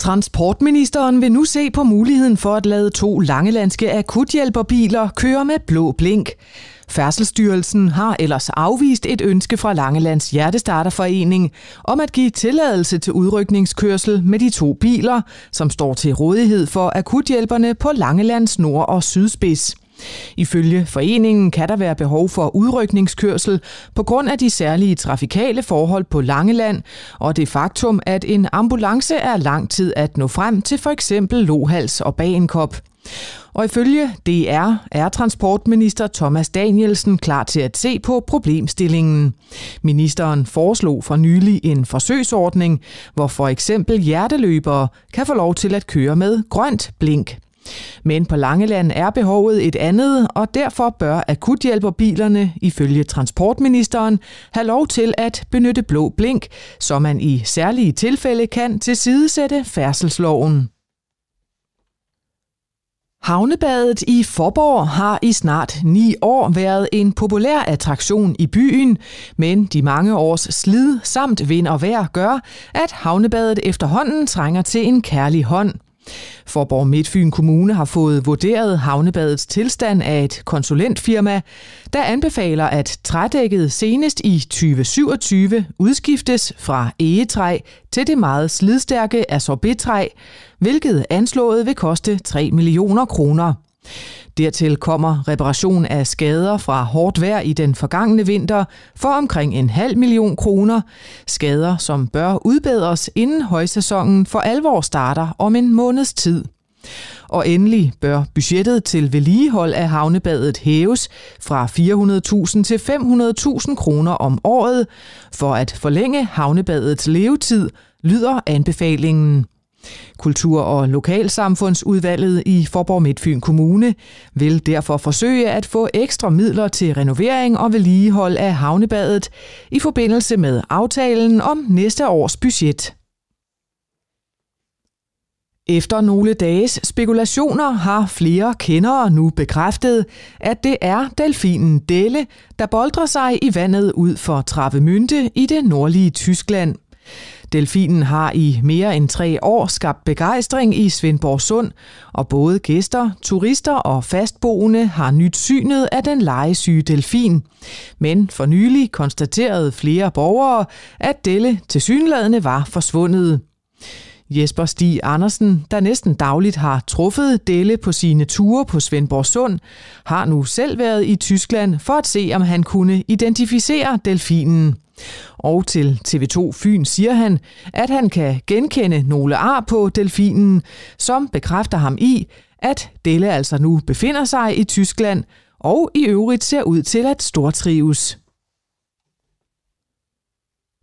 Transportministeren vil nu se på muligheden for at lade to langelandske akuthjælperbiler køre med blå blink. Færdselsstyrelsen har ellers afvist et ønske fra Langelands Hjertestarterforening om at give tilladelse til udrykningskørsel med de to biler, som står til rådighed for akuthjælperne på Langelands nord- og sydspids. Ifølge foreningen kan der være behov for udrykningskørsel på grund af de særlige trafikale forhold på Langeland og det faktum, at en ambulance er lang tid at nå frem til for eksempel Lohals og Bagenkop. Og ifølge DR er transportminister Thomas Danielsen klar til at se på problemstillingen. Ministeren foreslog for nylig en forsøgsordning, hvor for eksempel hjerteløbere kan få lov til at køre med grønt blink. Men på Langeland er behovet et andet, og derfor bør akuthjælperbilerne, ifølge transportministeren, have lov til at benytte blå blink, så man i særlige tilfælde kan tilsidesætte færdselsloven. Havnebadet i Forborg har i snart ni år været en populær attraktion i byen, men de mange års slid samt vind og vejr gør, at havnebadet efterhånden trænger til en kærlig hånd. Forborg Midtfyn Kommune har fået vurderet havnebadets tilstand af et konsulentfirma, der anbefaler, at trædækket senest i 2027 udskiftes fra egetræ til det meget slidstærke asorbetræ, hvilket anslået vil koste 3 millioner kroner. Dertil kommer reparation af skader fra hårdt vejr i den forgangne vinter for omkring en halv million kroner. Skader, som bør udbedres inden højsæsonen for alvor starter om en måneds tid. Og endelig bør budgettet til vedligehold af havnebadet hæves fra 400.000 til 500.000 kroner om året for at forlænge havnebadets levetid, lyder anbefalingen. Kultur- og Lokalsamfundsudvalget i Forborg Midtfyn Kommune vil derfor forsøge at få ekstra midler til renovering og vedligehold af havnebadet i forbindelse med aftalen om næste års budget. Efter nogle dages spekulationer har flere kendere nu bekræftet, at det er delfinen Delle, der boldrer sig i vandet ud for Travemünde i det nordlige Tyskland. Delfinen har i mere end tre år skabt begejstring i Svendborg Sund, og både gæster, turister og fastboende har nyt synet af den legesyge delfin. Men for nylig konstaterede flere borgere, at Delle til var forsvundet. Jesper Stig Andersen, der næsten dagligt har truffet Delle på sine ture på Svendborg Sund, har nu selv været i Tyskland for at se, om han kunne identificere delfinen. Og til TV2 Fyn siger han, at han kan genkende nogle ar på delfinen, som bekræfter ham i, at Delle altså nu befinder sig i Tyskland og i øvrigt ser ud til at stortrives.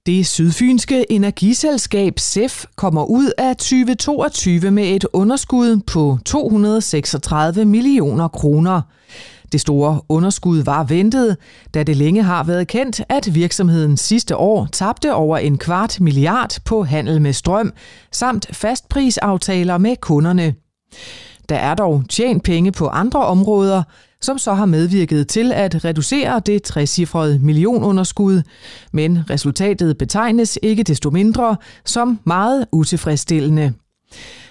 Det sydfynske energiselskab SEF kommer ud af 2022 med et underskud på 236 millioner kroner. Det store underskud var ventet, da det længe har været kendt, at virksomheden sidste år tabte over en kvart milliard på handel med strøm, samt fastprisaftaler med kunderne. Der er dog tjent penge på andre områder, som så har medvirket til at reducere det trecifrede millionunderskud, men resultatet betegnes ikke desto mindre som meget utilfredsstillende.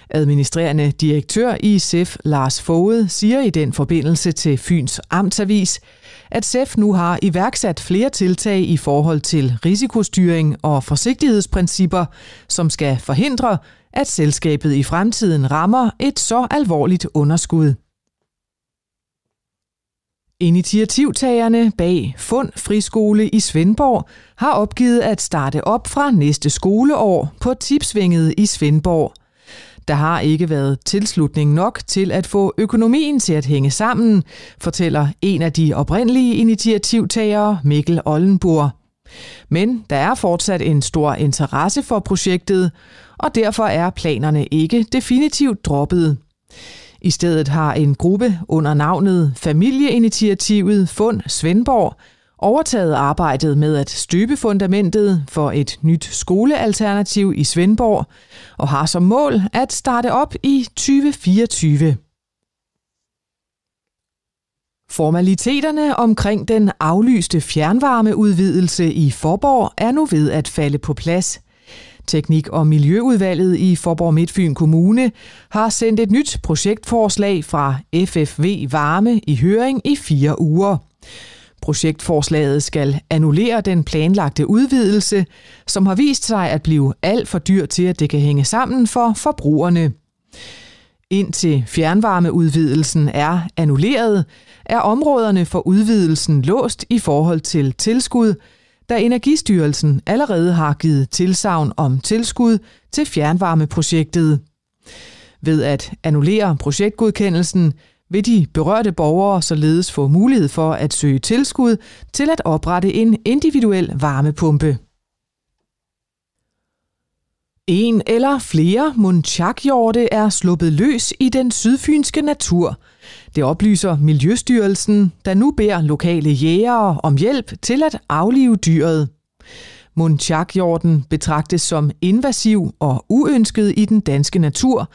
Administrerende direktør i SEF Lars Fode siger i den forbindelse til Fyns Amtsavis, at SEF nu har iværksat flere tiltag i forhold til risikostyring og forsigtighedsprincipper, som skal forhindre, at selskabet i fremtiden rammer et så alvorligt underskud. Initiativtagerne bag Fund Friskole i Svendborg har opgivet at starte op fra næste skoleår på Tipsvinget i Svendborg. Der har ikke været tilslutning nok til at få økonomien til at hænge sammen, fortæller en af de oprindelige initiativtagere, Mikkel Ollenburg. Men der er fortsat en stor interesse for projektet, og derfor er planerne ikke definitivt droppet. I stedet har en gruppe under navnet Familieinitiativet Fund Svendborg overtaget arbejdet med at støbe fundamentet for et nyt skolealternativ i Svendborg og har som mål at starte op i 2024. Formaliteterne omkring den aflyste fjernvarmeudvidelse i Forborg er nu ved at falde på plads – Teknik- og Miljøudvalget i Forborg Midtfyn Kommune har sendt et nyt projektforslag fra FFV Varme i høring i fire uger. Projektforslaget skal annullere den planlagte udvidelse, som har vist sig at blive alt for dyr til, at det kan hænge sammen for forbrugerne. Indtil fjernvarmeudvidelsen er annulleret, er områderne for udvidelsen låst i forhold til tilskud, da Energistyrelsen allerede har givet tilsavn om tilskud til fjernvarmeprojektet. Ved at annullere projektgodkendelsen vil de berørte borgere således få mulighed for at søge tilskud til at oprette en individuel varmepumpe. En eller flere munchakjorte er sluppet løs i den sydfynske natur. Det oplyser Miljøstyrelsen, der nu beder lokale jægere om hjælp til at aflive dyret. Munchakjorden betragtes som invasiv og uønsket i den danske natur,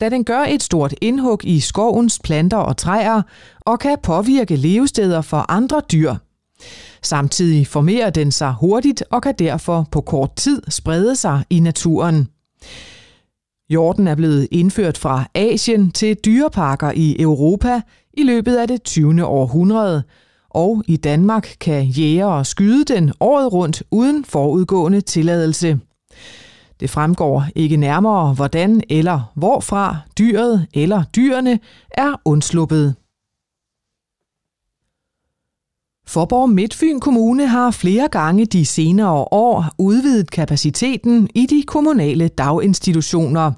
da den gør et stort indhug i skovens planter og træer og kan påvirke levesteder for andre dyr. Samtidig formerer den sig hurtigt og kan derfor på kort tid sprede sig i naturen. Jorden er blevet indført fra Asien til dyreparker i Europa i løbet af det 20. århundrede, og i Danmark kan jægere skyde den året rundt uden forudgående tilladelse. Det fremgår ikke nærmere, hvordan eller hvorfra dyret eller dyrene er undsluppet. Forborg Midtfyn Kommune har flere gange de senere år udvidet kapaciteten i de kommunale daginstitutioner.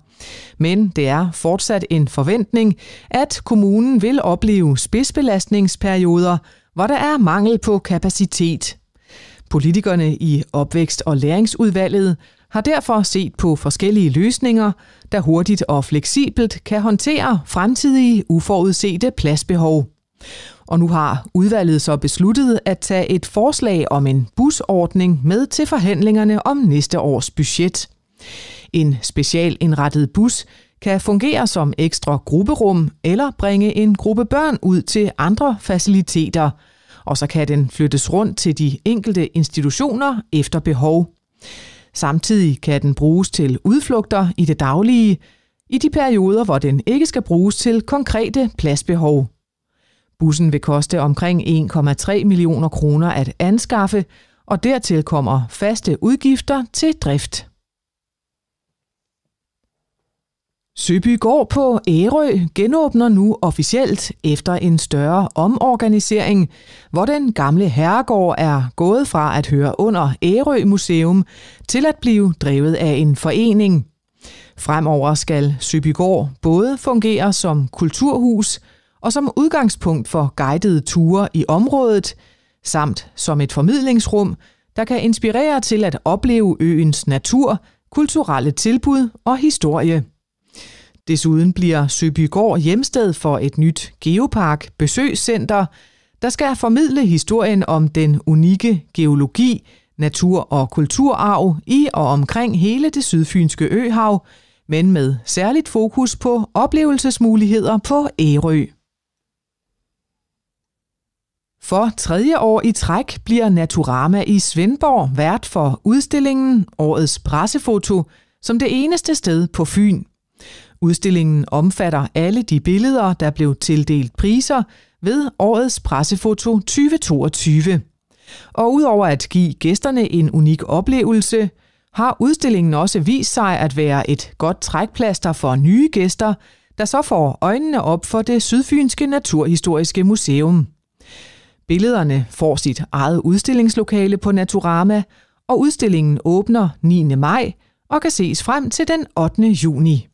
Men det er fortsat en forventning, at kommunen vil opleve spidsbelastningsperioder, hvor der er mangel på kapacitet. Politikerne i opvækst- og læringsudvalget har derfor set på forskellige løsninger, der hurtigt og fleksibelt kan håndtere fremtidige uforudsete pladsbehov. Og nu har udvalget så besluttet at tage et forslag om en busordning med til forhandlingerne om næste års budget. En specialindrettet bus kan fungere som ekstra grupperum eller bringe en gruppe børn ud til andre faciliteter, og så kan den flyttes rundt til de enkelte institutioner efter behov. Samtidig kan den bruges til udflugter i det daglige, i de perioder, hvor den ikke skal bruges til konkrete pladsbehov. Bussen vil koste omkring 1,3 millioner kroner at anskaffe, og dertil kommer faste udgifter til drift. Søby går på Ærø genåbner nu officielt efter en større omorganisering, hvor den gamle herregård er gået fra at høre under Ærø Museum til at blive drevet af en forening. Fremover skal Søbygård både fungere som kulturhus – og som udgangspunkt for guidede ture i området, samt som et formidlingsrum, der kan inspirere til at opleve øens natur, kulturelle tilbud og historie. Desuden bliver Søbygård hjemsted for et nyt Geopark besøgscenter, der skal formidle historien om den unikke geologi, natur- og kulturarv i og omkring hele det sydfynske øhav, men med særligt fokus på oplevelsesmuligheder på Ærø. For tredje år i træk bliver Naturama i Svendborg vært for udstillingen Årets Pressefoto som det eneste sted på Fyn. Udstillingen omfatter alle de billeder, der blev tildelt priser ved Årets Pressefoto 2022. Og udover at give gæsterne en unik oplevelse, har udstillingen også vist sig at være et godt trækplaster for nye gæster, der så får øjnene op for det Sydfynske Naturhistoriske Museum. Billederne får sit eget udstillingslokale på Naturama, og udstillingen åbner 9. maj og kan ses frem til den 8. juni.